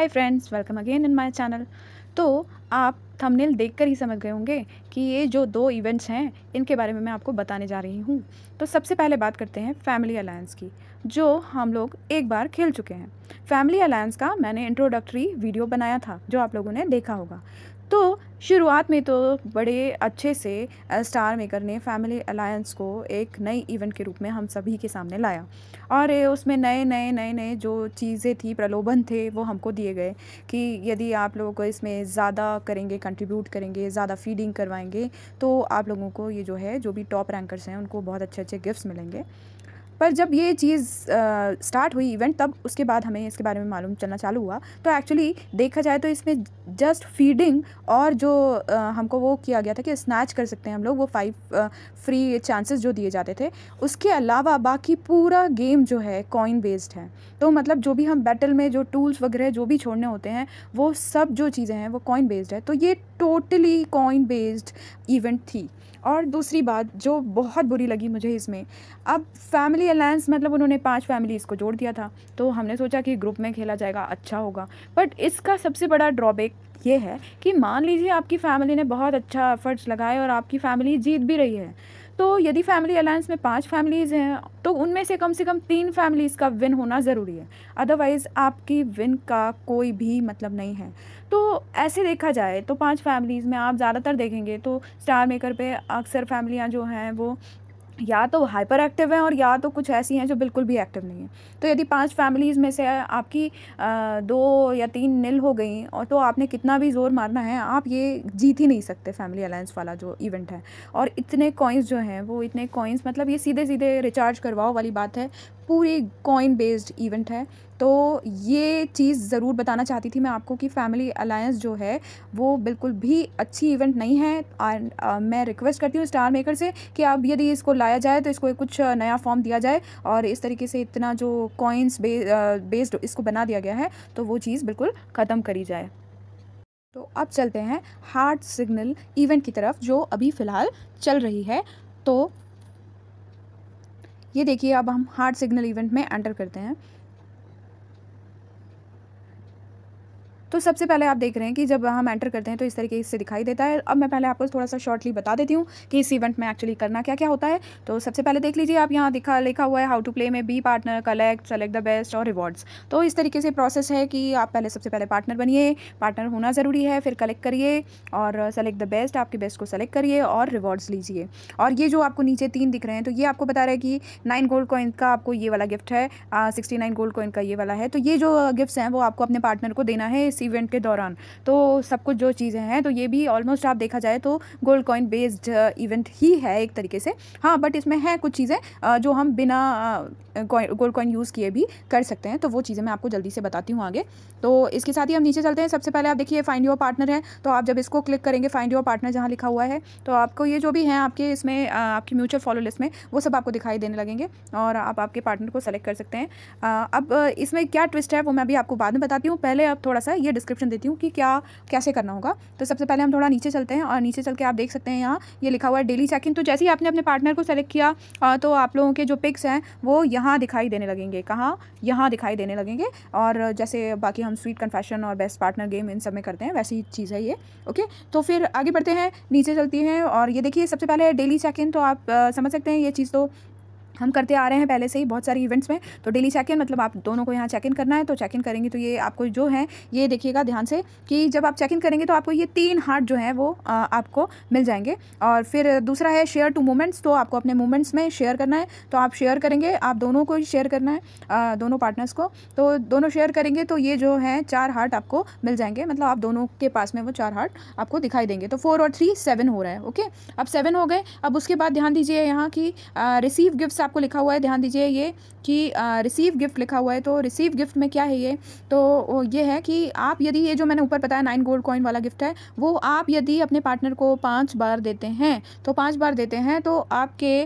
hi friends welcome again in my channel तो आप thumbnail देखकर ही समझ गए होंगे कि ये जो दो इवेंट्स हैं इनके बारे में मैं आपको बताने जा रही हूँ तो सबसे पहले बात करते हैं फैमिली अलायंस की जो हम लोग एक बार खेल चुके हैं फैमिली अलायंस का मैंने इंट्रोडक्टरी वीडियो बनाया था जो आप लोगों ने देखा होगा तो शुरुआत में तो बड़े अच्छे से स्टार मेकर ने फैमिली अलायंस को एक नई इवेंट के रूप में हम सभी के सामने लाया और उसमें नए नए नए नए जो चीज़ें थी प्रलोभन थे वो हमको दिए गए कि यदि आप लोगों को इसमें ज़्यादा करेंगे कंट्रीब्यूट करेंगे ज़्यादा फीडिंग करवाएंगे तो आप लोगों को ये जो है जो भी टॉप रैंकर्स हैं उनको बहुत अच्छे अच्छे गिफ्ट्स मिलेंगे पर जब ये चीज़ स्टार्ट हुई इवेंट तब उसके बाद हमें इसके बारे में मालूम चलना चालू हुआ तो एक्चुअली देखा जाए तो इसमें जस्ट फीडिंग और जो आ, हमको वो किया गया था कि स्नैच कर सकते हैं हम लोग वो फाइव फ्री चांसेस जो दिए जाते थे उसके अलावा बाकी पूरा गेम जो है कॉइन बेस्ड है तो मतलब जो भी हम बैटल में जो टूल्स वगैरह जो भी छोड़ने होते हैं वो सब जो चीज़ें हैं वो कॉइन बेस्ड है तो ये टोटली कॉइन बेस्ड इवेंट थी और दूसरी बात जो बहुत बुरी लगी मुझे इसमें अब फैमिली अलायंस मतलब उन्होंने पांच फैमिलीज़ को जोड़ दिया था तो हमने सोचा कि ग्रुप में खेला जाएगा अच्छा होगा बट इसका सबसे बड़ा ड्रॉबैक ये है कि मान लीजिए आपकी फैमिली ने बहुत अच्छा एफर्ट्स लगाए और आपकी फैमिली जीत भी रही है तो यदि फैमिली अलायंस में पांच फैमिलीज़ हैं तो उनमें से कम से कम तीन फैमिलीज़ का विन होना ज़रूरी है अदरवाइज़ आपकी विन का कोई भी मतलब नहीं है तो ऐसे देखा जाए तो पांच फैमिलीज़ में आप ज़्यादातर देखेंगे तो स्टार मेकर पे अक्सर फैमिलियाँ जो हैं वो या तो हाइपर एक्टिव हैं और या तो कुछ ऐसी हैं जो बिल्कुल भी एक्टिव नहीं है तो यदि पांच फैमिलीज़ में से आपकी दो या तीन निल हो गई और तो आपने कितना भी जोर मारना है आप ये जीत ही नहीं सकते फैमिली अलायंस वाला जो इवेंट है और इतने कॉइन्स जो हैं वो इतने कॉइन्स मतलब ये सीधे सीधे रिचार्ज करवाओ वाली बात है पूरी कॉइन बेस्ड इवेंट है तो ये चीज़ ज़रूर बताना चाहती थी मैं आपको कि फैमिली अलायंस जो है वो बिल्कुल भी अच्छी इवेंट नहीं है आ, मैं रिक्वेस्ट करती हूँ स्टार मेकर से कि अब यदि इसको लाया जाए तो इसको कुछ नया फॉर्म दिया जाए और इस तरीके से इतना जो कॉइन्स बे, बेस्ड इसको बना दिया गया है तो वो चीज़ बिल्कुल ख़त्म करी जाए तो अब चलते हैं हार्ट सिग्नल इवेंट की तरफ जो अभी फ़िलहाल चल रही है तो ये देखिए अब हम हार्ड सिग्नल इवेंट में एंटर करते हैं तो सबसे पहले आप देख रहे हैं कि जब हम एंटर करते हैं तो इस तरीके से दिखाई देता है अब मैं पहले आपको थोड़ा सा शॉर्टली बता देती हूँ कि इस इवेंट में एक्चुअली करना क्या क्या होता है तो सबसे पहले देख लीजिए आप यहाँ दिखा लिखा हुआ है हाउ टू प्ले में बी partner collect select the best और रिवॉर्ड्स तो इस तरीके से प्रोसेस है कि आप पहले सबसे पहले पार्टनर बनिए पार्टनर होना ज़रूरी है फिर कलेक्ट करिए और सेलेक्ट द बेस्ट आपके बेस्ट को सेलेक्ट करिए और रिवॉर्ड्स लीजिए और ये जो आपको नीचे तीन दिख रहे हैं तो ये आपको बता रहा है कि नाइन गोल्ड कॉइन का आपको ये वाला गिफ्ट है सिक्सटी नाइन गोल्ड कॉइन का ये वाला है तो ये जो गिफ्ट्स हैं वो आपको अपने पार्टनर को देना है इस इवेंट के दौरान तो सब कुछ जो चीज़ें हैं तो ये भी ऑलमोस्ट आप देखा जाए तो गोल्ड कॉइन बेस्ड इवेंट ही है एक तरीके से हाँ बट इसमें है कुछ चीज़ें uh, जो हम बिना गोल्ड कॉइन यूज़ किए भी कर सकते हैं तो वो चीज़ें मैं आपको जल्दी से बताती हूँ आगे तो इसके साथ ही हम नीचे चलते हैं सबसे पहले आप देखिए फाइंड योर पार्टनर है तो आप जब इसको क्लिक करेंगे फाइंड योर पार्टनर जहाँ लिखा हुआ है तो आपको ये जो भी हैं आपके इसमें uh, आपकी म्यूचुअल फॉलो लिस्ट में वो सब आपको दिखाई देने लगेंगे और आप आपके पार्टनर को सेलेक्ट कर सकते हैं uh, अब इसमें क्या ट्विस्ट है वो मैं अभी आपको बाद में बताती हूँ पहले आप थोड़ा सा ये ये डिस्क्रिप्शन देती हूँ कि क्या कैसे करना होगा तो सबसे पहले हम थोड़ा नीचे चलते हैं और नीचे चल के आप देख सकते हैं यहाँ ये लिखा हुआ है डेली चेक इन तो जैसे ही आपने अपने पार्टनर को सेलेक्ट किया तो आप लोगों के जो पिक्स हैं वो यहाँ दिखाई देने लगेंगे कहाँ यहाँ दिखाई देने लगेंगे और जैसे बाकी हम स्वीट कन्फेशन और बेस्ट पार्टनर गेम इन सब में करते हैं वैसी चीज़ है ये ओके तो फिर आगे बढ़ते हैं नीचे चलती हैं और ये देखिए सबसे पहले डेली चेक इन तो आप समझ सकते हैं ये चीज़ तो हम करते आ रहे हैं पहले से ही बहुत सारे इवेंट्स में तो डेली चेक इन मतलब आप दोनों को यहाँ चेक इन करना है तो चेक इन करेंगे तो ये आपको जो है ये देखिएगा ध्यान से कि जब आप चेक इन करेंगे तो आपको ये तीन हार्ट जो है वो आ, आपको मिल जाएंगे और फिर दूसरा है शेयर टू मोमेंट्स तो आपको अपने मोमेंट्स में शेयर करना है तो आप शेयर करेंगे आप दोनों को शेयर करना है आ, दोनों पार्टनर्स को तो दोनों शेयर करेंगे तो ये जो है चार हार्ट आपको मिल जाएंगे मतलब आप दोनों के पास में वो चार हार्ट आपको दिखाई देंगे तो फोर और थ्री सेवन हो रहा है ओके अब सेवन हो गए अब उसके बाद ध्यान दीजिए यहाँ की रिसीव गिफ्ट नेक्स्ट आपको लिखा हुआ है ध्यान दीजिए ये कि रिसीव गिफ्ट लिखा हुआ है तो रिसीव गिफ्ट में क्या है ये तो ये है कि आप यदि ये जो मैंने ऊपर बताया नाइन गोल्ड कॉइन वाला गिफ्ट है वो आप यदि अपने पार्टनर को पाँच बार देते हैं तो पाँच बार देते हैं तो आपके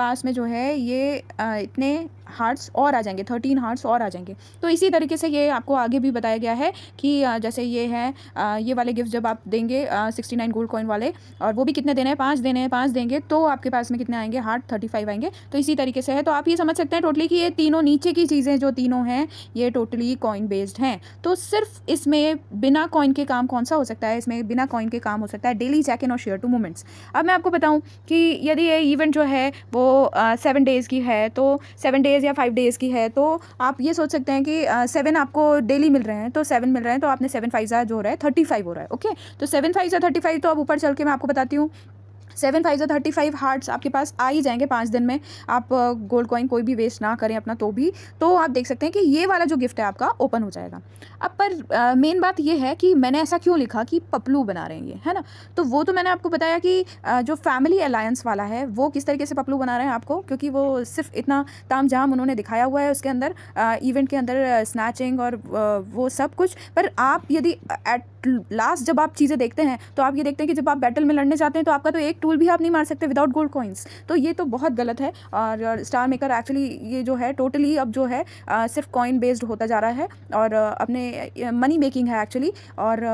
पास में जो है ये इतने हार्ट्स और आ जाएंगे थर्टीन हार्ट्स और आ जाएंगे तो इसी तरीके से ये आपको आगे भी बताया गया है कि जैसे ये है ये वाले गिफ्ट जब आप देंगे सिक्सटी नाइन गोल्ड कॉइन वाले और वो भी कितने देने हैं पाँच देने हैं पाँच देंगे तो आपके पास में कितने आएंगे हार्ट थर्टी फाइव आएंगे तो इसी तरीके से है तो आप ये समझ सकते हैं टोटली कि ये तीनों नीचे की चीज़ें जो तीनों हैं ये टोटली कॉइन बेस्ड हैं तो सिर्फ इसमें बिना कॉइन के काम कौन सा हो सकता है इसमें बिना कॉइन के काम हो सकता है डेली चेक इन और शेयर टू मूवमेंट्स अब मैं आपको बताऊँ कि यदि ये इवेंट जो है वो सेवन डेज़ की है तो सेवन डेज डेज़ या फाइव डेज़ की है तो आप ये सोच सकते हैं कि सेवन आपको डेली मिल रहे हैं तो सेवन मिल रहे हैं तो आपने सेवन फाइव जो हो रहा है थर्टी फाइव हो रहा है ओके तो सेवन फाइव या थर्टी फाइव तो अब ऊपर चल के मैं आपको बताती हूँ सेवन फाइव जो थर्टी फाइव हार्ट्स आपके पास आ ही जाएंगे पाँच दिन में आप गोल्ड कॉइन कोई भी वेस्ट ना करें अपना तो भी तो आप देख सकते हैं कि ये वाला जो गिफ्ट है आपका ओपन हो जाएगा अब पर मेन बात ये है कि मैंने ऐसा क्यों लिखा कि पपलू बना रहे हैं ये है ना तो वो तो मैंने आपको बताया कि जो फैमिली अलायंस वाला है वो किस तरीके से पपलू बना रहे हैं आपको क्योंकि वो सिर्फ इतना ताम झाम उन्होंने दिखाया हुआ है उसके अंदर इवेंट के अंदर स्नैचिंग और वो सब कुछ पर आप यदि एट लास्ट जब आप चीज़ें देखते हैं तो आप ये देखते हैं कि जब आप बैटल में लड़ने जाते हैं तो आपका तो एक टूल भी आप नहीं मार सकते विदाउट गोल्ड कॉइन्स तो ये तो बहुत गलत है और स्टार मेकर एक्चुअली ये जो है टोटली अब जो है सिर्फ कॉइन बेस्ड होता जा रहा है और अपने मनी मेकिंग है एक्चुअली और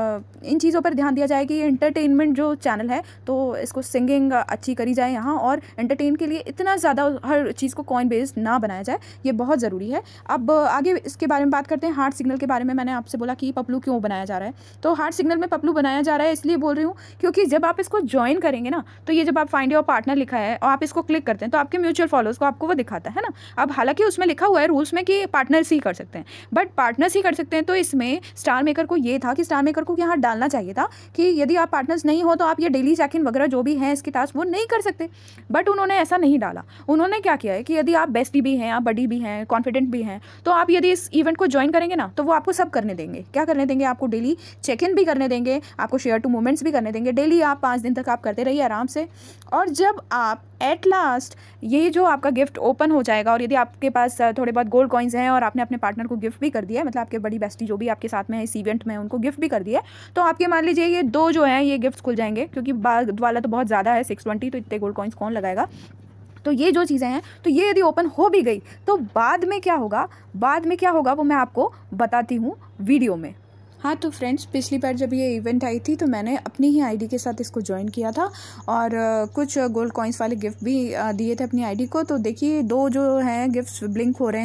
इन चीज़ों पर ध्यान दिया जाए कि ये इंटरटेनमेंट जो चैनल है तो इसको सिंगिंग अच्छी करी जाए यहाँ और इंटरटेन के लिए इतना ज़्यादा हर चीज़ को कॉइन बेस्ड ना बनाया जाए ये बहुत ज़रूरी है अब आगे इसके बारे में बात करते हैं हार्ट सिग्नल के बारे में मैंने आपसे बोला कि पपलू क्यों बनाया जा रहा है तो हार्ट सिग्नल में पपलू बनाया जा रहा है इसलिए बोल रही हूँ क्योंकि जब आप इसको ज्वाइन करेंगे ना तो ये जब आप फाइंड योर पार्टनर लिखा है और आप इसको क्लिक करते हैं तो आपके म्यूचुअल फॉलोअर्स को आपको वो दिखाता है ना अब हालांकि उसमें लिखा हुआ है रूल्स में कि पार्टनर्स ही कर सकते हैं बट पार्टनर्स ही कर सकते हैं तो इसमें स्टार मेकर को ये था कि स्टार मेकर को यहाँ डालना चाहिए था कि यदि आप पार्टनर्स नहीं हो तो आप ये डेली चेक इन वगैरह जो भी हैं इसके टास्क वो नहीं कर सकते बट उन्होंने ऐसा नहीं डाला उन्होंने क्या किया है कि यदि आप बेस्टी भी हैं आप बडी भी हैं कॉन्फिडेंट भी हैं तो आप यदि इस इवेंट को ज्वाइन करेंगे ना तो वो आपको सब करने देंगे क्या करने देंगे आपको डेली चेक इन सेशन भी करने देंगे आपको शेयर टू मूवमेंट्स भी करने देंगे डेली आप पाँच दिन तक आप करते रहिए आराम से और जब आप एट लास्ट ये जो आपका गिफ्ट ओपन हो जाएगा और यदि आपके पास थोड़े बहुत गोल्ड कॉइन्स हैं और आपने अपने पार्टनर को गिफ्ट भी कर दिया है मतलब आपके बड़ी बेस्टी जो भी आपके साथ में है इस इवेंट में उनको गिफ्ट भी कर दिया है तो आपके मान लीजिए ये दो जो हैं ये गिफ्ट खुल जाएंगे क्योंकि वाला तो बहुत ज़्यादा है सिक्स ट्वेंटी तो इतने गोल्ड कॉइन्स कौन लगाएगा तो ये जो चीज़ें हैं तो ये यदि ओपन हो भी गई तो बाद में क्या होगा बाद में क्या होगा वो मैं आपको बताती हूँ वीडियो में हाँ तो फ्रेंड्स पिछली बार जब ये इवेंट आई थी तो मैंने अपनी ही आईडी के साथ इसको ज्वाइन किया था और कुछ गोल्ड कॉइन्स वाले गिफ्ट भी दिए थे अपनी आईडी को तो देखिए दो जो हैं गिफ्ट्स ब्लिंक हो रहे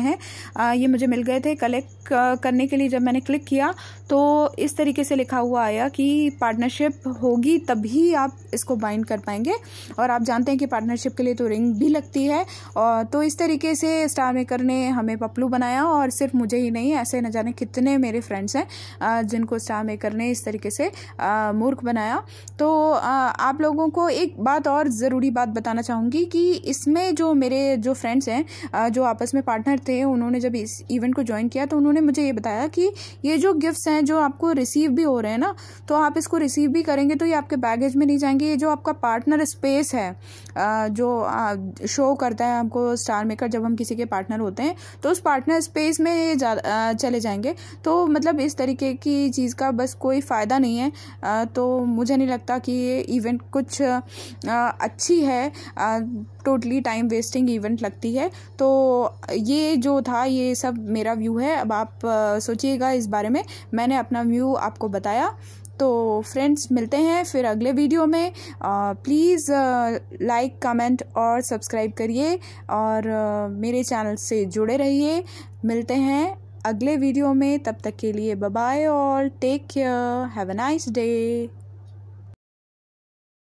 हैं ये मुझे मिल गए थे कलेक्ट करने के लिए जब मैंने क्लिक किया तो इस तरीके से लिखा हुआ आया कि पार्टनरशिप होगी तभी आप इसको बाइंड कर पाएंगे और आप जानते हैं कि पार्टनरशिप के लिए तो रिंग भी लगती है और तो इस तरीके से स्टार मेकर ने हमें पपलू बनाया और सिर्फ मुझे ही नहीं ऐसे न जाने कितने मेरे फ्रेंड्स हैं जिन को स्टार मेकर ने इस तरीके से आ, मूर्ख बनाया तो आ, आप लोगों को एक बात और ज़रूरी बात बताना चाहूँगी कि इसमें जो मेरे जो फ्रेंड्स हैं जो आपस में पार्टनर थे उन्होंने जब इस इवेंट को ज्वाइन किया तो उन्होंने मुझे ये बताया कि ये जो गिफ्ट्स हैं जो आपको रिसीव भी हो रहे हैं ना तो आप इसको रिसीव भी करेंगे तो ये आपके बैगेज में नहीं जाएंगे ये जो आपका पार्टनर स्पेस है जो शो करता है हमको स्टार मेकर जब हम किसी के पार्टनर होते हैं तो उस पार्टनर स्पेस में ये चले जाएंगे तो मतलब इस तरीके की चीज़ का बस कोई फ़ायदा नहीं है तो मुझे नहीं लगता कि ये इवेंट कुछ अच्छी है टोटली टाइम वेस्टिंग इवेंट लगती है तो ये जो था ये सब मेरा व्यू है अब आप सोचिएगा इस बारे में मैंने अपना व्यू आपको बताया तो फ्रेंड्स मिलते हैं फिर अगले वीडियो में प्लीज़ लाइक कमेंट और सब्सक्राइब करिए और मेरे चैनल से जुड़े रहिए मिलते हैं अगले वीडियो में तब तक के लिए बाय और take care have a nice day